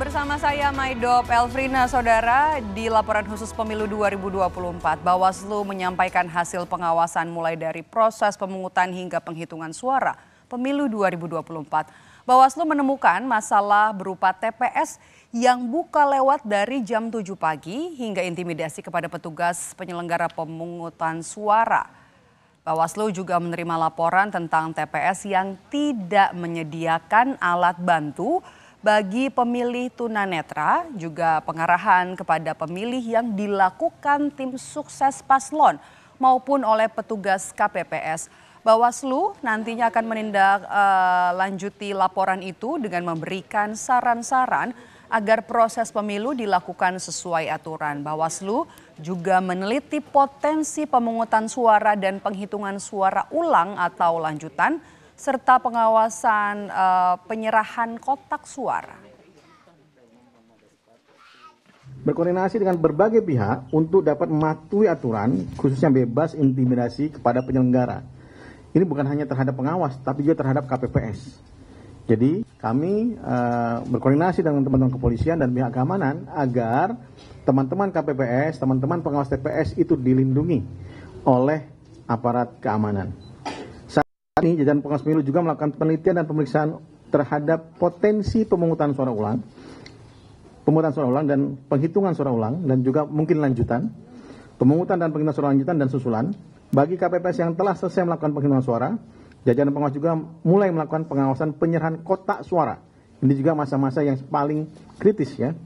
bersama saya Maido Elfrina Saudara di laporan khusus pemilu 2024. Bawaslu menyampaikan hasil pengawasan mulai dari proses pemungutan hingga penghitungan suara pemilu 2024. Bawaslu menemukan masalah berupa TPS yang buka lewat dari jam 7 pagi hingga intimidasi kepada petugas penyelenggara pemungutan suara. Bawaslu juga menerima laporan tentang TPS yang tidak menyediakan alat bantu bagi pemilih tunanetra juga pengarahan kepada pemilih yang dilakukan tim sukses paslon maupun oleh petugas KPPS. Bawaslu nantinya akan menindaklanjuti eh, uh, laporan itu dengan memberikan saran-saran agar proses pemilu dilakukan sesuai aturan. Bawaslu juga meneliti potensi pemungutan suara dan penghitungan suara ulang atau lanjutan serta pengawasan uh, penyerahan kotak suara. Berkoordinasi dengan berbagai pihak untuk dapat mematuhi aturan, khususnya bebas intimidasi kepada penyelenggara. Ini bukan hanya terhadap pengawas, tapi juga terhadap KPPS. Jadi kami uh, berkoordinasi dengan teman-teman kepolisian dan pihak keamanan agar teman-teman KPPS, teman-teman pengawas TPS itu dilindungi oleh aparat keamanan. Ini Jajaran Pengawas Pemilu juga melakukan penelitian dan pemeriksaan terhadap potensi pemungutan suara ulang, pemungutan suara ulang dan penghitungan suara ulang dan juga mungkin lanjutan, pemungutan dan penghitungan suara lanjutan dan susulan. Bagi KPPS yang telah selesai melakukan penghitungan suara, jajaran pengawas juga mulai melakukan pengawasan penyerahan kotak suara. Ini juga masa-masa yang paling kritis ya.